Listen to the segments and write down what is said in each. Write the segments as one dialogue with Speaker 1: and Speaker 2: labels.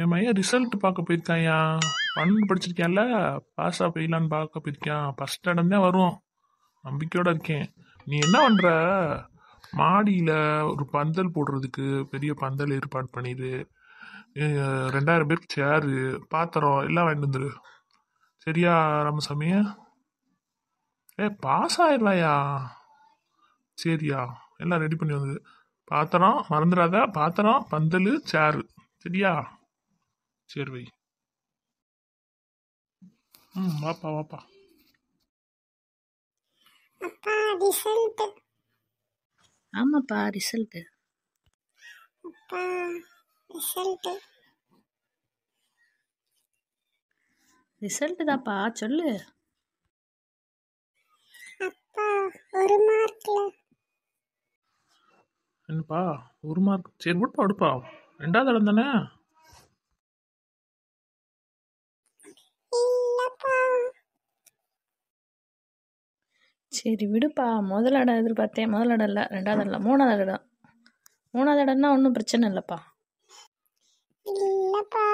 Speaker 1: என் மையன் result பார்க்க போயிருக்காயா பன்னெண்டு pass பாஸாக போயிடலான்னு பார்க்க போயிருக்கேன் ஃபஸ்ட் ஸ்டாண்டர்ட் தான் வருவோம் நம்பிக்கையோடு இருக்கேன் நீ என்ன பண்ணுற மாடியில் ஒரு பந்தல் போடுறதுக்கு பெரிய பந்தல் ஏற்பாடு பண்ணிடு ரெண்டாயிரம் பேர் சேரு பாத்திரம் எல்லாம் வாங்கிட்டு வந்துடு சரியா ராமசாமி ஏ பாஸ் ஆயிடலாயா சரியா எல்லாம் ரெடி பண்ணி வந்துடு பாத்திரம் மறந்துடாத பாத்திரம் பந்தல் சேரு சரியா சரி வை ம் வாப்பா வாப்பா அப்பா ரிசல்ட் ஆமாப்பா ரிசல்ட் அப்பா ரிசல்ட் ரிசல்ட் தான்ப்பா சொல்லு அப்பா ஒரு மார்க்ல என்னப்பா ஒரு மார்க் சரி விடுப்பா விடுப்பா ரெண்டாவது இடம் தானே சரி விடுப்பா முதல் இடம் எதிர்பார்த்தேன் முதல் இடம் இல்லை ரெண்டாவது இடம் மூணாவது இடம் மூணாவது இடம்னா ஒன்றும் பிரச்சனை இல்லைப்பா இல்லப்பா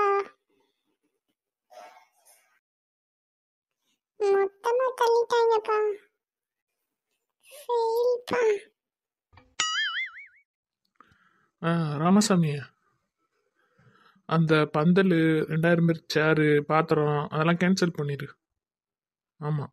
Speaker 1: மொத்தமா தள்ளிட்டாங்கப்பா ஃபெயில்ப்பா அந்த பந்தல் ரெண்டாயிரம் பேர் சேரு பாத்திரம் அதெல்லாம் கேன்சல் பண்ணிடு ஆமாம்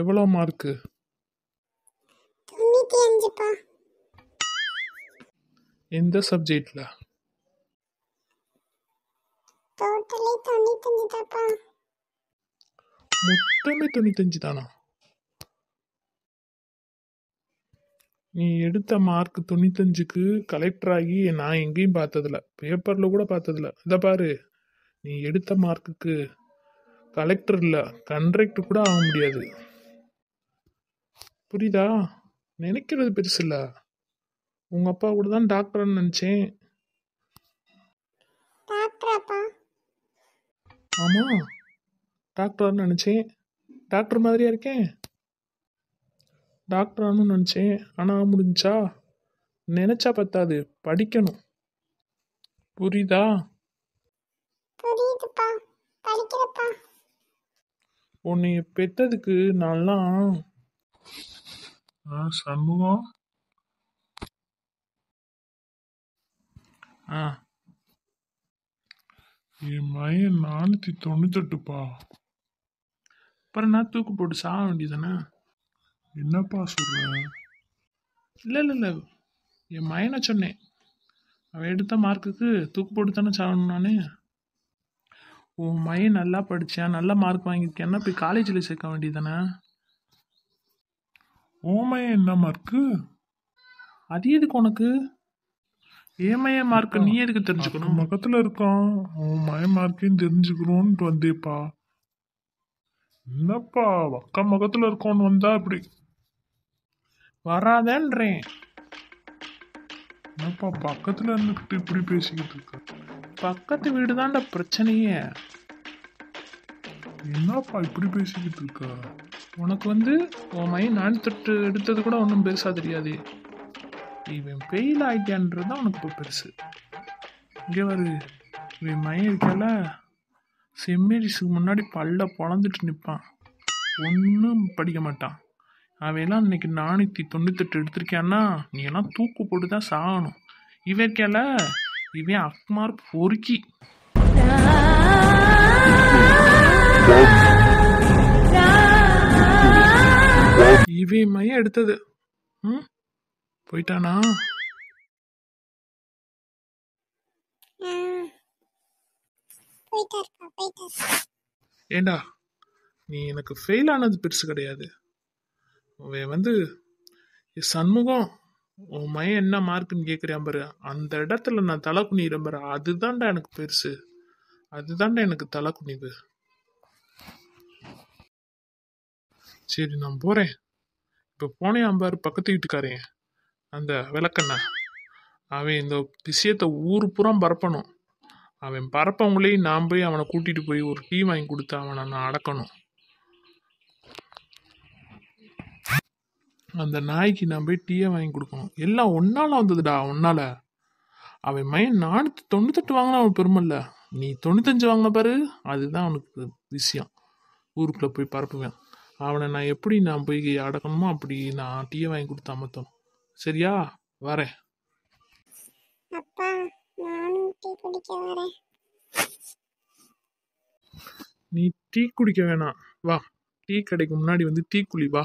Speaker 1: எவ்வளோ மார்க்கு எந்த சப்ஜெக்ட்ல மொத்தமே தொண்ணூத்தஞ்சு தானா நீ எடுத்த மார்க் தொண்ணூத்தஞ்சுக்கு கலெக்டர் ஆகி நான் எங்கேயும் பார்த்ததில்ல பேப்பரில் கூட பார்த்ததில்ல இதை பாரு நீ எடுத்த மார்க்குக்கு கலெக்டர் இல்லை கண்ட்ரக்டர் கூட ஆக முடியாது புரியுதா நினைக்கிறது பெருசு இல்லை உங்கள் அப்பா கூட தான் டாக்டர்னு நினச்சேன் ஆமாம் டாக்டர்னு நினச்சேன் டாக்டர் மாதிரியா இருக்கேன் டாக்டரானு நினச்சேன் ஆனால் முடிஞ்சா நினச்சா பத்தாது படிக்கணும் புரியுதா உன்னை பெற்றதுக்கு நான்லாம் சண்முகம் ஆ என் மயன் நானூற்றி தொண்ணூத்தெட்டுப்பா அப்புறம் நான் தூக்கு போட்டு சாக வேண்டியதானே என்னப்பா சொல்ற இல்லை இல்லை இல்லை என் மயனை சொன்னேன் அவன் எடுத்த மார்க்குக்கு தூக்கு போட்டு தானே சாகணும் நானே உன் மயன் நல்லா படித்தான் நல்ல மார்க் வாங்கியிருக்கேன் என்ன போய் காலேஜில் சேர்க்க வேண்டியதானே ஓமய என்ன மார்க்கு அது எதுக்கு உனக்கு ஏமய மார்க் நீ எதுக்கு தெரிஞ்சுக்கணும் பக்கத்தில் இருக்கான் உன் மய மார்க்கையும் தெரிஞ்சுக்கணும்ன்ட்டு வந்தேப்பா என்னப்பா பக்க பக்கத்தில் இருக்கோம்னு வந்தா இப்படி வராதேன்றேன் என்னப்பா பக்கத்தில் இருந்துக்கிட்டு இப்படி பேசிக்கிட்டு இருக்க பக்கத்து வீடு தான்டா பிரச்சனையே என்னப்பா இப்படி பேசிக்கிட்டு இருக்க உனக்கு வந்து உன் மைண்ட் தொட்டு எடுத்தது கூட ஒன்றும் பெருசாக தெரியாது இவன் ஃபெயில் ஆகிட்டான்றது தான் உனக்கு இப்போ பெருசு இங்கே வரு இவன் மைன் இருக்கல செம்மேரிஸுக்கு முன்னாடி பல்ல பொழந்துட்டு நிற்பான் ஒன்றும் படிக்க மாட்டான் அவையெல்லாம் இன்றைக்கி நானூற்றி தொண்ணூத்தெட்டு எடுத்திருக்கேன்னா நீ எல்லாம் தூக்கு போட்டு தான் சாகணும் இவன் இருக்கால இவன் அக்மார் பொறுக்கி இவன் மையம் எடுத்தது ம் போயிட்டானா ஏண்டா நீ எனக்கு ஃபெயில் ஆனது பெருசு கிடையாது வந்து சண்முகம் உன் மையம் என்ன மார்க்குன்னு கேட்குறியா பாரு அந்த இடத்துல நான் தலை குனிகிறேன் பாரு அதுதான்டா எனக்கு பெருசு அதுதான்டா எனக்கு தலை குனிவு சரி நான் போகிறேன் இப்போ போனேன் அம்பார் பக்கத்து வீட்டுக்காரன் அந்த விளக்கண்ணா அவன் இந்த விஷயத்தை ஊர் புறம் பரப்பணும் அவன் பரப்பவங்களே நான் போய் அவனை கூட்டிகிட்டு போய் ஒரு டீ வாங்கி கொடுத்து அவனை நான் அடக்கணும் அந்த நாய்க்கு நான் போய் டீயை வாங்கி கொடுக்கணும் எல்லாம் ஒன்னால் வந்ததுடா ஒன்னால் அவன் மையன் நானூற்றி தொண்ணூத்தெட்டு வாங்கினா அவன் பெருமை இல்லை நீ தொண்ணூத்தஞ்சு வாங்கின பாரு அதுதான் அவனுக்கு விஷயம் ஊருக்குள்ளே போய் பரப்புவேன் அவனை நான் எப்படி நான் போய் அடக்கணுமோ அப்படி நான் டீயை வாங்கி கொடுத்து அமர்த்தணும் சரியா வரேன் அப்பா நானும் டீ குடிக்க வரேன் நீ டீ குடிக்க வேணாம் வா டீ கடைக்கு முன்னாடி வந்து டீ குளி வா